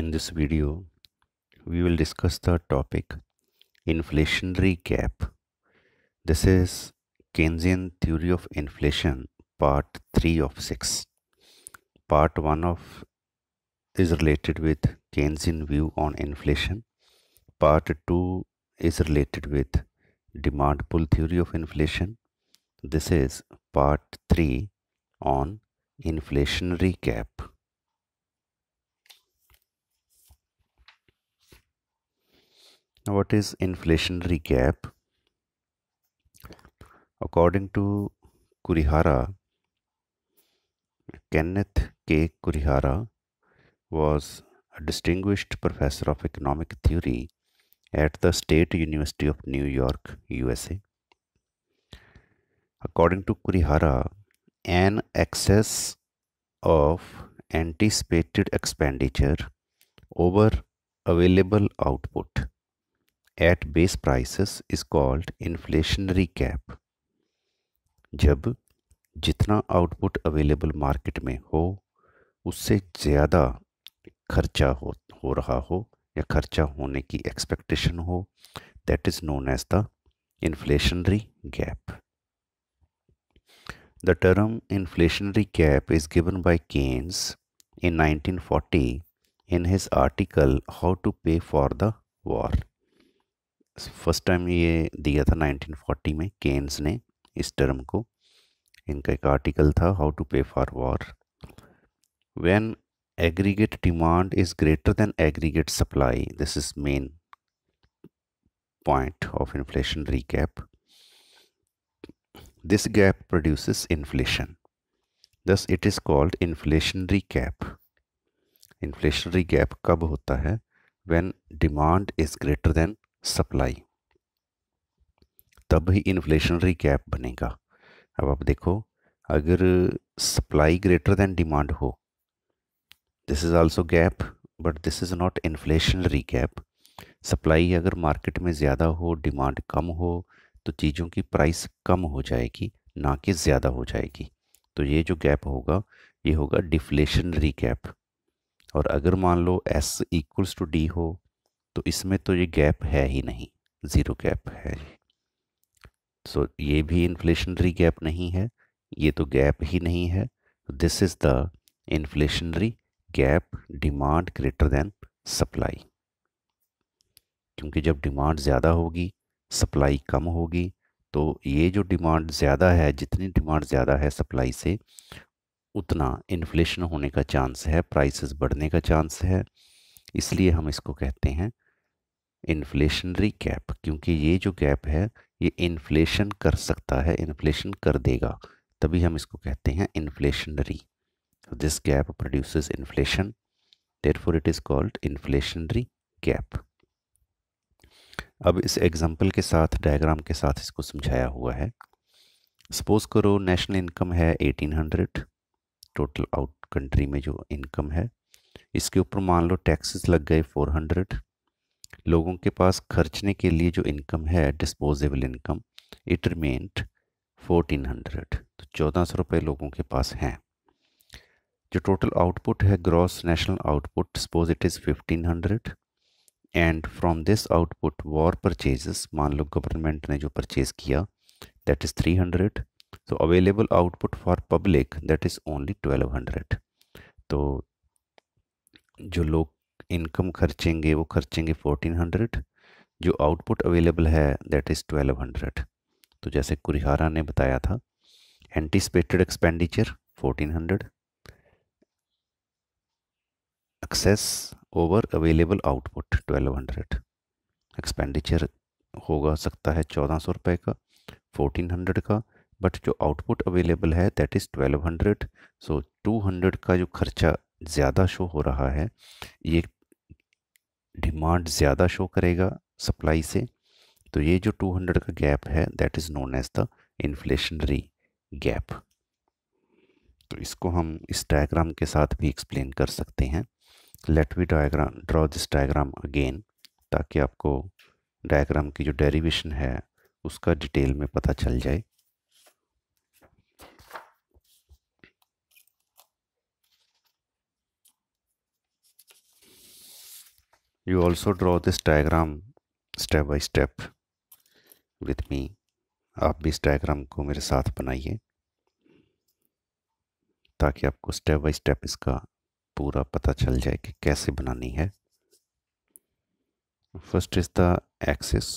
In this video, we will discuss the topic inflationary gap. This is Keynesian theory of inflation part 3 of 6. Part 1 of is related with Keynesian view on inflation. Part 2 is related with demand pull theory of inflation. This is part 3 on inflationary gap. what is inflationary gap according to kurihara kenneth k kurihara was a distinguished professor of economic theory at the state university of new york usa according to kurihara an excess of anticipated expenditure over available output at base prices is called inflationary cap जब जितना output available market में हो उससे ज़्यादा खर्चा हो हो रहा हो या खर्चा होने की एक्सपेक्टेशन हो that is known as the inflationary gap the term inflationary gap is given by Keynes in 1940 in his article how to pay for the war first time ये दिया था 1940 में केन्स ने इस टर्म को इनका एक आर्टिकल था how to pay for war when aggregate demand is greater than aggregate supply this is main point of inflation recap this gap produce inflation thus it is called inflationary gap inflationary gap कब होता है when demand is greater than supply तब ही inflationary gap बनेगा अब आप देखो अगर सप्लाई ग्रेटर देन डिमांड हो this is also gap but this is not inflationary gap supply अगर मार्केट में ज़्यादा हो डिमांड कम हो तो चीज़ों की प्राइस कम हो जाएगी ना कि ज़्यादा हो जाएगी तो ये जो गैप होगा ये होगा डिफ्लेशनरी गैप और अगर मान लो एस इक्वल्स टू डी हो तो इसमें तो ये गैप है ही नहीं ज़ीरो गैप है सो so, ये भी इन्फ्लेशनरी गैप नहीं है ये तो गैप ही नहीं है this is the inflationary gap demand greater than supply क्योंकि जब डिमांड ज़्यादा होगी सप्लाई कम होगी तो ये जो डिमांड ज़्यादा है जितनी डिमांड ज़्यादा है सप्लाई से उतना इन्फ्लेशन होने का चांस है प्राइसेस बढ़ने का चांस है इसलिए हम इसको कहते हैं इन्फ्लेशनरी गैप क्योंकि ये जो गैप है ये इन्फ्लेशन कर सकता है इन्फ्लेशन कर देगा तभी हम इसको कहते हैं inflationary this gap produce inflation for it is called inflationary gap अब इस एग्जाम्पल के साथ डायग्राम के साथ इसको समझाया हुआ है सपोज़ करो नेशनल इनकम है 1800 टोटल आउट कंट्री में जो इनकम है इसके ऊपर मान लो टैक्सेस लग गए हंड्रेड लोगों के पास खर्चने के लिए जो इनकम है disposable income it remained fourteen hundred तो चौदह सौ रुपये लोगों के पास हैं जो टोटल आउटपुट है gross national output suppose it is fifteen hundred and from this output war purchases मान लो गवर्नमेंट ने जो परचेज किया दैट इज़ थ्री हंड्रेड तो available output for public that is only twelve hundred तो जो लोग इनकम खर्चेंगे वो खर्चेंगे फोर्टीन हंड्रेड जो आउटपुट अवेलेबल है दैट इज़ ट्वेल्व हंड्रेड तो जैसे कुरिहारा ने बताया था anticipated expenditure fourteen hundred excess over available output twelve hundred expenditure होगा सकता है चौदह सौ रुपये का फोर्टीन हंड्रेड का बट जो आउटपुट अवेलेबल है that is twelve hundred so two hundred का जो खर्चा ज़्यादा शो हो रहा है ये डिमांड ज़्यादा शो करेगा सप्लाई से तो ये जो 200 का गैप है that is known as the inflationary gap तो इसको हम इस डायग्राम के साथ भी एक्सप्लेन कर सकते हैं let we diagram draw this diagram again ताकि आपको डायग्राम की जो डेरिवेशन है उसका डिटेल में पता चल जाए you also draw this diagram step by step with me आप भी इस डायग्राम को मेरे साथ बनाइए ताकि आपको स्टेप बाय स्टेप इसका पूरा पता चल जाए कि कैसे बनानी है first is the axis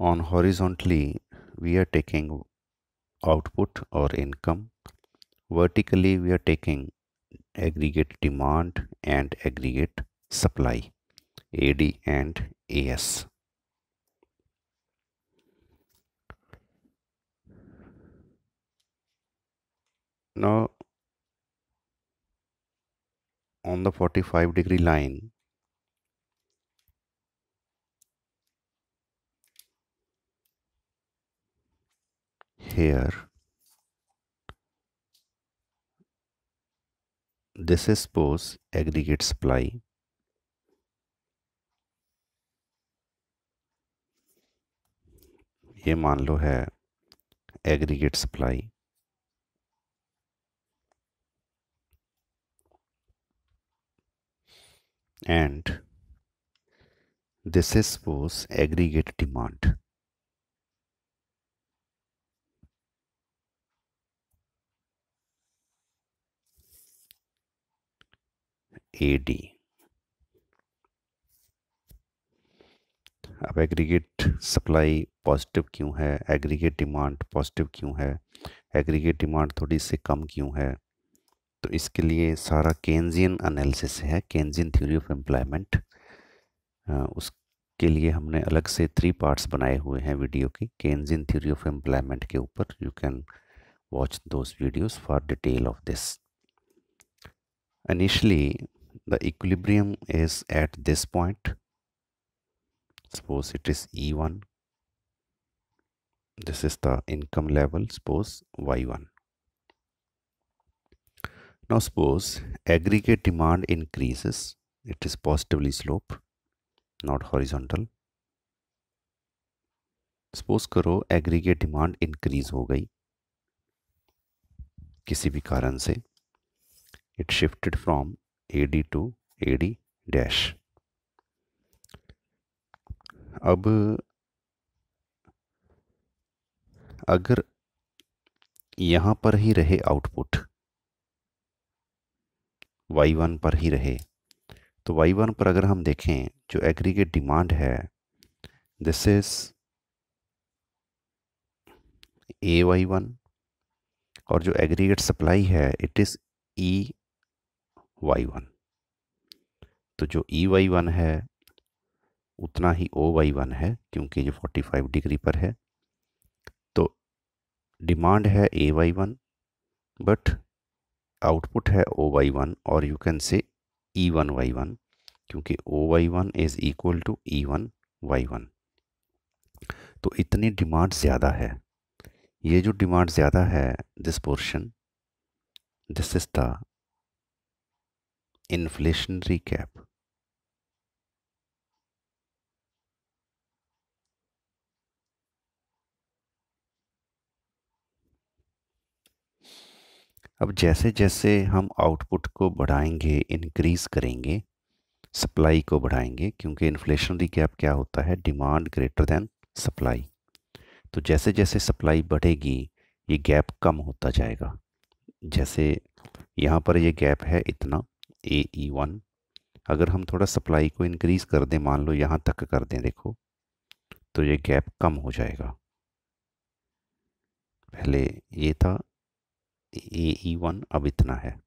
on horizontally we are taking output or income vertically we are taking aggregate demand and aggregate supply AD and AS now on the 45 degree line here this is suppose aggregate supply ये मान लो है aggregate supply and this is suppose aggregate demand D अब aggregate supply positive क्यों है aggregate demand positive क्यों है aggregate demand थोड़ी सी कम क्यों है तो इसके लिए सारा केन्जियन एनालिसिस है केन्जियन थ्योरी ऑफ एम्प्लॉयमेंट उसके लिए हमने अलग से थ्री पार्ट्स बनाए हुए हैं वीडियो की केन्जियन थ्योरी ऑफ एम्प्लॉयमेंट के ऊपर you can watch those videos for detail of this initially the equilibrium is at this point suppose it is E1 this is the income level suppose Y1 now suppose aggregate demand increases it is positively slope not horizontal Suppose karo aggregate demand increase ho गई kisi bhi कारण se. It shifted from. AD to AD dash अब अगर यहां पर ही रहे output y1 पर ही रहे तो y1 पर अगर हम देखें जो एग्रीगेट डिमांड है this is A Y one और जो एग्रीगेट सप्लाई है it is E Y one तो जो ई वाई वन है उतना ही ओ वाई वन है क्योंकि ये फोर्टी फाइव डिग्री पर है तो डिमांड है A Y one but output है ओ वाई वन और you can say E one Y one क्योंकि O Y one is equal to E one Y one तो इतनी डिमांड ज़्यादा है ये जो डिमांड ज़्यादा है this portion this is the inflationary cap. अब जैसे जैसे हम आउटपुट को बढ़ाएंगे इंक्रीज करेंगे सप्लाई को बढ़ाएंगे क्योंकि इन्फ्लेशनरी गैप क्या होता है डिमांड ग्रेटर देन सप्लाई तो जैसे जैसे सप्लाई बढ़ेगी ये गैप कम होता जाएगा जैसे यहाँ पर ये गैप है इतना ए ई वन अगर हम थोड़ा सप्लाई को इनक्रीज़ कर दें मान लो यहाँ तक कर दें देखो तो ये गैप कम हो जाएगा पहले ये था ए ई वन अब इतना है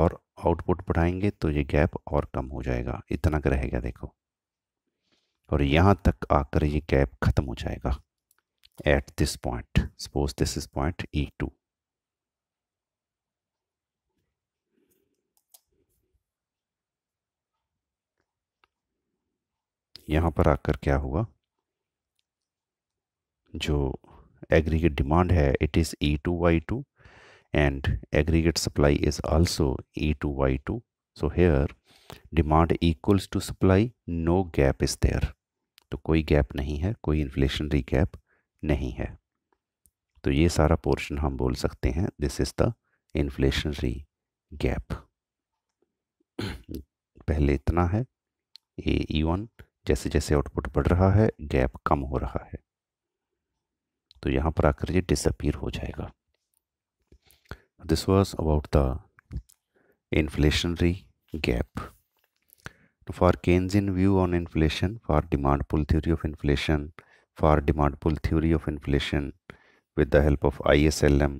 और आउटपुट बढ़ाएंगे तो ये गैप और कम हो जाएगा इतना का रहेगा देखो और यहाँ तक आकर ये गैप ख़त्म हो जाएगा at this point suppose this is point E two यहाँ पर आकर क्या हुआ जो एग्रीगेट डिमांड है it is E two Y two and aggregate supply is also E two Y two so here demand equals to supply no gap is there तो कोई gap नहीं है कोई इन्फ्लेशनरी गैप नहीं है तो ये सारा पोर्शन हम बोल सकते हैं this is the inflationary gap पहले इतना है ए ई वन जैसे जैसे आउटपुट बढ़ रहा है गैप कम हो रहा है तो यहाँ पर आकर ये डिसअपियर हो जाएगा this was about the inflationary gap for Keynesian view on inflation for demand pull theory of inflation for demand pull theory of inflation with the help of I S L M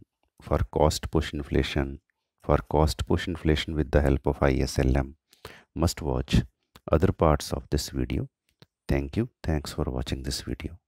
for cost push inflation for cost push inflation with the help of I S L M must watch other parts of this video Thank you. Thanks for watching this video.